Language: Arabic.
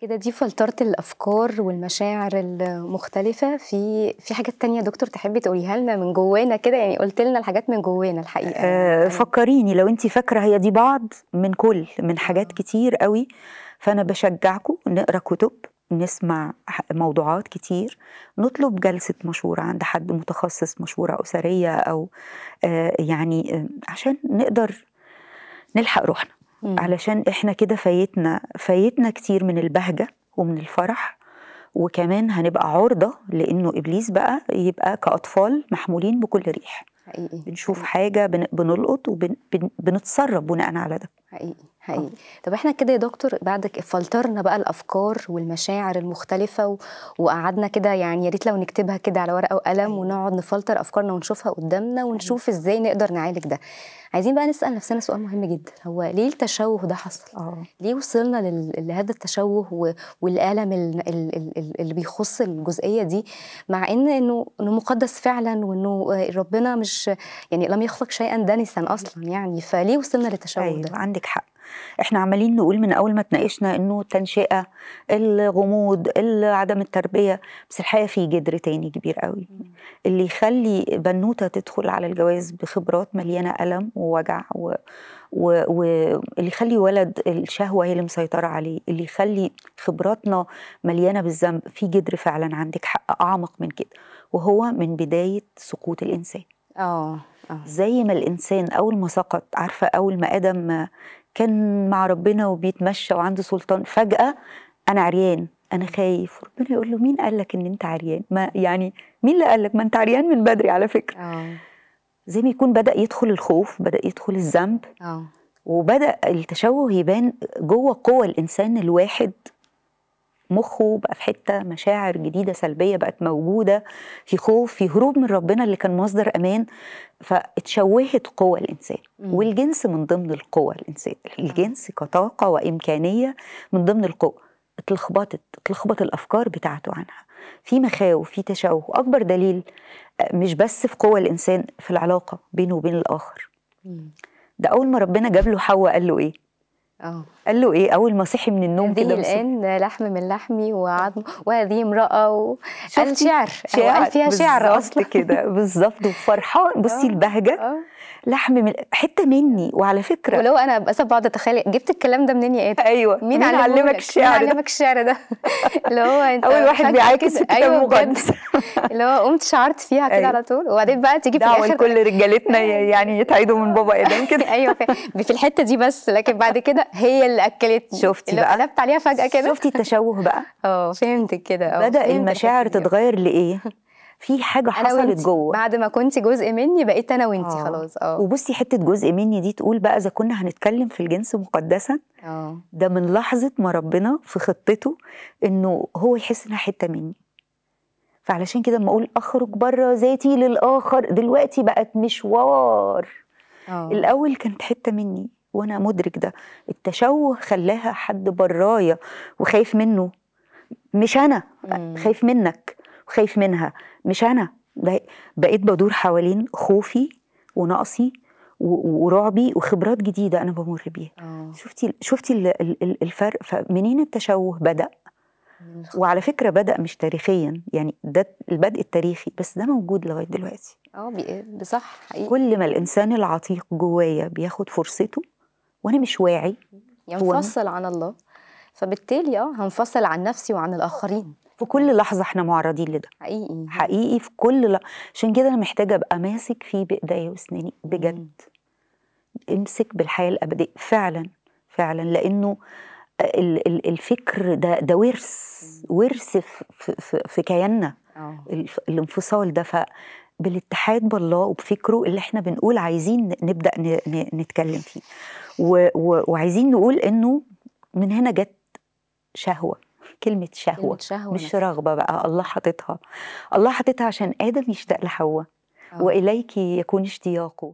كده دي فلترت الافكار والمشاعر المختلفه في في حاجات تانية دكتور تحبي تقوليها لنا من جوانا كده يعني قلت لنا الحاجات من جوانا الحقيقه آه فكريني لو انت فاكره هي دي بعض من كل من حاجات كتير قوي فانا بشجعكم نقرا كتب نسمع موضوعات كتير نطلب جلسة مشورة عند حد متخصص مشورة أسرية أو آه، يعني آه، عشان نقدر نلحق روحنا علشان احنا كده فايتنا فايتنا كتير من البهجه ومن الفرح وكمان هنبقى عرضه لانه ابليس بقى يبقى كاطفال محمولين بكل ريح حقيقي. بنشوف حاجه بنلقط وبنتصرف وبن... بناء على ده حقيقي حقيقي أوه. طب احنا كده يا دكتور بعد فلترنا بقى الافكار والمشاعر المختلفه و... وقعدنا كده يعني يا ريت لو نكتبها كده على ورقه وقلم أيه. ونقعد نفلتر افكارنا ونشوفها قدامنا ونشوف أيه. ازاي نقدر نعالج ده عايزين بقى نسال نفسنا سؤال مهم جدا هو ليه التشوه ده حصل أوه. ليه وصلنا لل... لهذا التشوه و... والالم ال... ال... ال... اللي بيخص الجزئيه دي مع ان انه انه مقدس فعلا وانه ربنا مش يعني لم يخلق شيئا دنسا اصلا يعني فليه وصلنا للتشوه أيوة. ده عندك حق احنا عمالين نقول من اول ما تناقشنا انه التنشئه الغموض عدم التربيه بس الحقيقه في جدر تاني كبير قوي اللي يخلي بنوته تدخل على الجواز بخبرات مليانه الم ووجع و... واللي و... يخلي ولد الشهوه هي اللي مسيطره عليه اللي يخلي خبراتنا مليانه بالذنب في جدر فعلا عندك حق اعمق من كده وهو من بدايه سقوط الانسان آه،, اه زي ما الانسان اول ما سقط عارفه اول ما ادم كان مع ربنا وبيتمشى وعنده سلطان فجاه انا عريان انا خايف ربنا يقول له مين قال لك ان انت عريان ما يعني مين اللي قال لك ما انت عريان من بدري على فكره أوه. زي ما يكون بدا يدخل الخوف بدا يدخل الذنب آه. وبدا التشوه يبان جوه قوى الانسان الواحد مخه بقى في حته مشاعر جديده سلبيه بقت موجوده في خوف في هروب من ربنا اللي كان مصدر امان فاتشوهت قوى الانسان مم. والجنس من ضمن القوى الانسان الجنس كطاقه وامكانيه من ضمن القوى اتلخبطت اتلخبط الافكار بتاعته عنها في مخاوف في تشوه اكبر دليل آه، مش بس في قوى الانسان في العلاقه بينه وبين الاخر مم. ده اول ما ربنا جاب له حواء قال له ايه؟ اه قال له ايه اول ما صحي من النوم كده الان لحم من لحمي وعظم وهذه امراه وقال شعر شعر قال فيها شعر اصلا كده بالظبط وفرحان بصي آه، البهجه أوه. لحم من حته مني وعلى فكره ولو انا بقى بقعد اتخيل جبت الكلام ده منين يا ادم ايوه مين, مين علمك الشعر مين علمك الشعر ده اللي هو انت اول واحد بيعاكس في كتاب أيوة مقدس اللي هو قمت شعرت فيها كده أيوة. على طول وبعدين بقى تيجي في الاخر كل رجالتنا يعني يتعيدوا من بابا ادم كده ايوه في الحته دي بس لكن بعد كده هي اللي اكلتني شفتي اللي بقى قلبت عليها فجاه كده شفتي التشوه بقى اه فهمتك كده اه بدا المشاعر تتغير لايه في حاجه حصلت جوه بعد ما كنت جزء مني بقيت انا وانت آه. خلاص اه وبصي حته جزء مني دي تقول بقى اذا كنا هنتكلم في الجنس مقدسا اه ده من لحظه ما ربنا في خطته انه هو يحس انها حته مني فعلشان كده لما اقول اخرج بره ذاتي للاخر دلوقتي بقت مشوار أوه. الاول كانت حته مني وانا مدرك ده التشوه خلاها حد برايا وخايف منه مش انا مم. خايف منك وخايف منها مش انا بقيت بدور حوالين خوفي ونقصي ورعبي وخبرات جديده انا بمر بيها آه. شفتي شفتي الفرق فمنين التشوه بدا وعلى فكره بدا مش تاريخيا يعني ده البدء التاريخي بس ده موجود لغايه دلوقتي اه بصح حقيقي كل ما الانسان العتيق جوايا بياخد فرصته وانا مش واعي ينفصل يعني عن الله فبالتالي اه هنفصل عن نفسي وعن الاخرين في كل لحظه احنا معرضين لده حقيقي حقيقي في كل ل... عشان كده انا محتاجه ابقى ماسك فيه بايديا واسناني بجد امسك بالحياه الابديه فعلا فعلا لانه الفكر ده ده ورث ورث في, في, في كياننا آه. الانفصال ده ف بالاتحاد بالله وبفكره اللي احنا بنقول عايزين نبدا نتكلم فيه وعايزين نقول انه من هنا جت شهوه كلمة شهوة, شهوة مش نفسي. رغبة بقى الله حاططها الله حاططها عشان آدم يشتاق لحواء آه. وإليك يكون اشتياقه